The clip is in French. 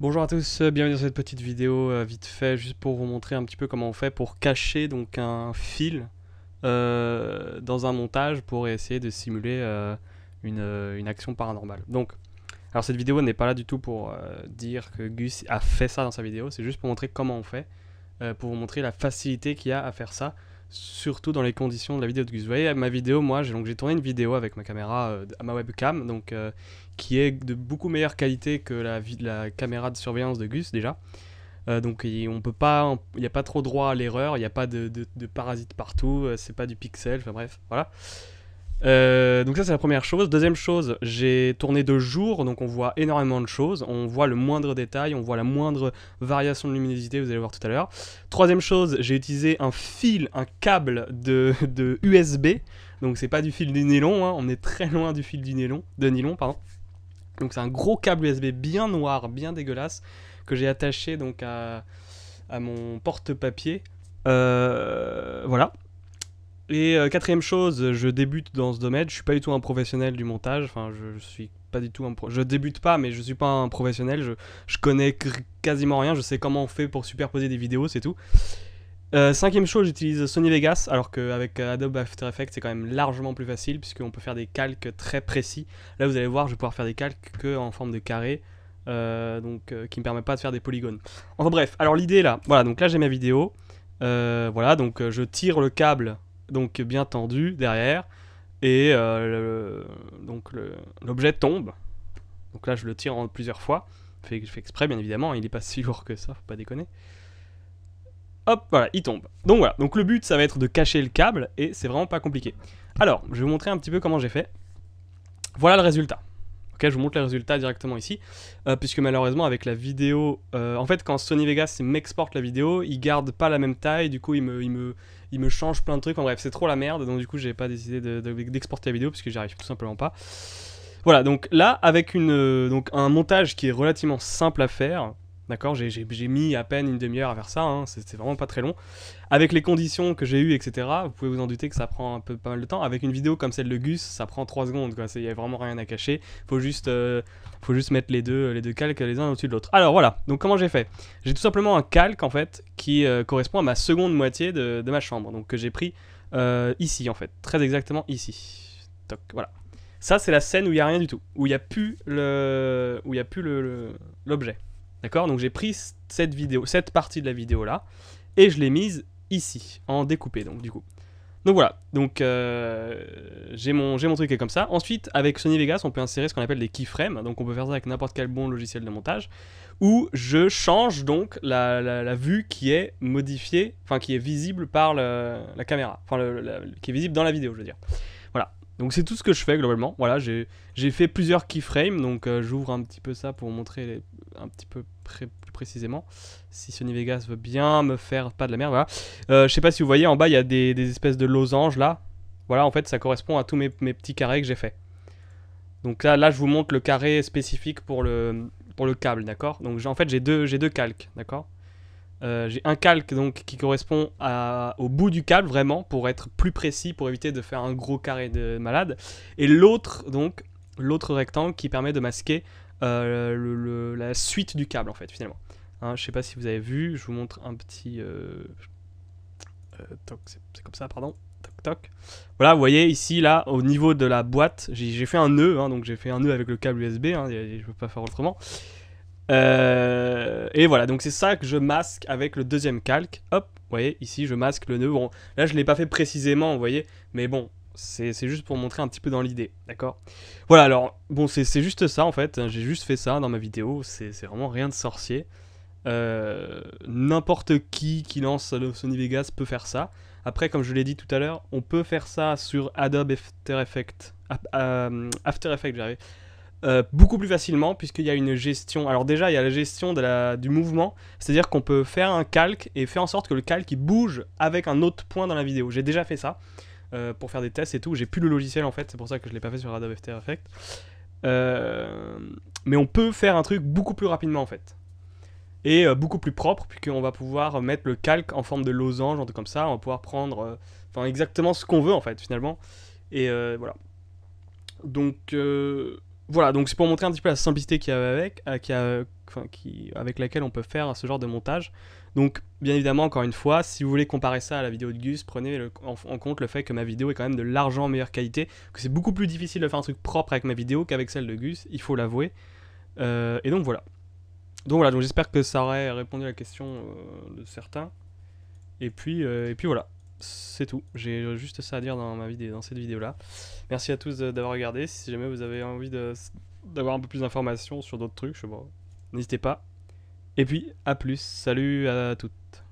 Bonjour à tous, euh, bienvenue dans cette petite vidéo euh, vite fait, juste pour vous montrer un petit peu comment on fait pour cacher donc un fil euh, dans un montage pour essayer de simuler une, une, action paranormale. Donc, alors cette vidéo n'est pas là du tout pour dire que Gus a fait ça dans sa vidéo, c'est juste pour montrer comment on fait, pour vous montrer la facilité qu'il y a à faire ça surtout dans les conditions de la vidéo de Gus. Vous voyez, ma vidéo, moi, j'ai, donc j'ai tourné une vidéo avec ma caméra, euh, ma webcam, donc euh, qui est de beaucoup meilleure qualité que la, la caméra de surveillance de Gus déjà. Euh, donc on peut pas, il n'y a pas trop droit à l'erreur, il n'y a pas de parasites partout, c'est pas du pixel, enfin bref, voilà. Euh, donc ça c'est la première chose. Deuxième chose, j'ai tourné de jour, donc on voit énormément de choses. On voit le moindre détail, on voit la moindre variation de luminosité, vous allez voir tout à l'heure. Troisième chose, j'ai utilisé un fil, un câble de, USB. Donc c'est pas du fil du nylon, hein. on est très loin du fil du nylon, de nylon, pardon. Donc c'est un gros câble USB bien noir, bien dégueulasse, que j'ai attaché donc à, mon porte-papier. Euh, voilà, et euh, quatrième chose, je débute dans ce domaine. Je suis pas du tout un professionnel du montage. Enfin, je, ne suis pas du tout un je débute pas, mais je suis pas un professionnel. Je, je connais quasiment rien. Je sais comment on fait pour superposer des vidéos, c'est tout. Euh, cinquième chose, j'utilise Sony Vegas, alors qu'avec euh, Adobe After Effects, c'est quand même largement plus facile, puisqu'on peut faire des calques très précis. Là, vous allez voir, je vais pouvoir faire des calques que en forme de carré, donc qui me permet pas de faire des polygones. Enfin bref, alors l'idée là, voilà, donc là j'ai ma vidéo, voilà, donc je tire le câble donc bien tendu derrière, et euh, donc l'objet tombe. Donc là, je le tire en plusieurs fois. Je fais, exprès, bien évidemment, hein, il est pas si lourd que ça, faut pas déconner. Hop, voilà, il tombe. Donc voilà, donc le but, ça va être de cacher le câble, et c'est vraiment pas compliqué. Alors, je vais vous montrer un petit peu comment j'ai fait. Voilà le résultat. Ok, je vous montre les résultats directement ici, euh, puisque malheureusement avec la vidéo, euh, en fait quand Sony Vegas m'exporte la vidéo, il garde pas la même taille, du coup il me, il me, il me change plein de trucs, en bref c'est trop la merde, donc du coup j'ai pas décidé d'exporter la vidéo, puisque j'arrive tout simplement pas. Voilà, donc là avec une, euh, donc, un montage qui est relativement simple à faire, D'accord J'ai mis à peine une demi-heure à faire ça, hein, c'est vraiment pas très long. Avec les conditions que j'ai eues, etc., vous pouvez vous en douter que ça prend un peu pas mal de temps. Avec une vidéo comme celle de Gus, ça prend 3 secondes, Il n'y a vraiment rien à cacher. Faut juste, euh, faut juste mettre les deux, les deux calques les uns au-dessus de l'autre. Alors voilà, donc comment j'ai fait J'ai tout simplement un calque, en fait, qui euh, correspond à ma seconde moitié de, ma chambre, donc que j'ai pris euh, ici, en fait. Très exactement ici. voilà. Ça, c'est la scène où il n'y a rien du tout, où il n'y a plus l'objet. Le, où y a plus le, D'accord Donc j'ai pris cette vidéo, cette partie de la vidéo là, et je l'ai mise ici, en découpé donc du coup. Donc voilà, donc euh, j'ai mon, mon truc qui est comme ça. Ensuite, avec Sony Vegas, on peut insérer ce qu'on appelle des keyframes, donc on peut faire ça avec n'importe quel bon logiciel de montage, où je change donc la, vue qui est modifiée, enfin qui est visible par la caméra, enfin qui est visible dans la vidéo, je veux dire. Voilà, donc c'est tout ce que je fais globalement. Voilà, j'ai fait plusieurs keyframes, donc euh, j'ouvre un petit peu ça pour vous montrer un petit peu plus précisément. Si Sony Vegas veut bien me faire pas de la merde, voilà. Euh, je sais pas si vous voyez, en bas il y a des, espèces de losanges là. Voilà, en fait ça correspond à tous mes, mes petits carrés que j'ai fait. Donc là, là je vous montre le carré spécifique pour le, pour le câble, d'accord Donc en fait j'ai deux, deux calques, d'accord euh, j'ai un calque donc qui correspond à, au bout du câble vraiment pour être plus précis pour éviter de faire un gros carré de malade et l'autre donc l'autre rectangle qui permet de masquer euh, la suite du câble en fait finalement hein, je sais pas si vous avez vu je vous montre un petit euh, c'est comme ça pardon toc toc voilà vous voyez ici là au niveau de la boîte j'ai fait un nœud hein, donc j'ai fait un nœud avec le câble USB hein, je peux pas faire autrement euh et voilà, donc c'est ça que je masque avec le deuxième calque. Hop, vous voyez, ici je masque le nœud. Bon, là je ne l'ai pas fait précisément, vous voyez, mais bon, c'est juste pour montrer un petit peu dans l'idée, d'accord Voilà, alors, bon, c'est juste ça en fait, hein, j'ai juste fait ça dans ma vidéo, c'est vraiment rien de sorcier. Euh, n'importe qui qui lance le Sony Vegas peut faire ça. Après, comme je l'ai dit tout à l'heure, on peut faire ça sur Adobe After Effects. Euh, After Effects, j'arrive. Euh, beaucoup plus facilement puisqu'il y a une gestion. Alors déjà, il y a la gestion de la, du mouvement, c'est-à-dire qu'on peut faire un calque et faire en sorte que le calque il bouge avec un autre point dans la vidéo. J'ai déjà fait ça euh, pour faire des tests et tout. J'ai plus le logiciel en fait, c'est pour ça que je l'ai pas fait sur Adobe After Effects. Euh, mais on peut faire un truc beaucoup plus rapidement en fait et beaucoup plus propre puisqu'on va pouvoir mettre le calque en forme de losange, un truc comme ça. On va pouvoir prendre, enfin exactement ce qu'on veut en fait finalement. Et voilà. Donc voilà, donc c'est pour montrer un petit peu la simplicité qu'il y a avec, euh, avec laquelle on peut faire ce genre de montage. Donc, bien évidemment, encore une fois, si vous voulez comparer ça à la vidéo de Gus, prenez en, compte le fait que ma vidéo est quand même de l'argent meilleure qualité, que c'est beaucoup plus difficile de faire un truc propre avec ma vidéo qu'avec celle de Gus, il faut l'avouer. Euh, et donc voilà. Donc voilà, donc j'espère que ça aurait répondu à la question euh, de certains. Et puis, et puis voilà c'est tout. J'ai juste ça à dire dans ma vidéo, dans cette vidéo-là. Merci à tous d'avoir regardé. Si jamais vous avez envie d'avoir un peu plus d'informations sur d'autres trucs, je n'hésitez pas. Et puis, à plus. Salut à toutes.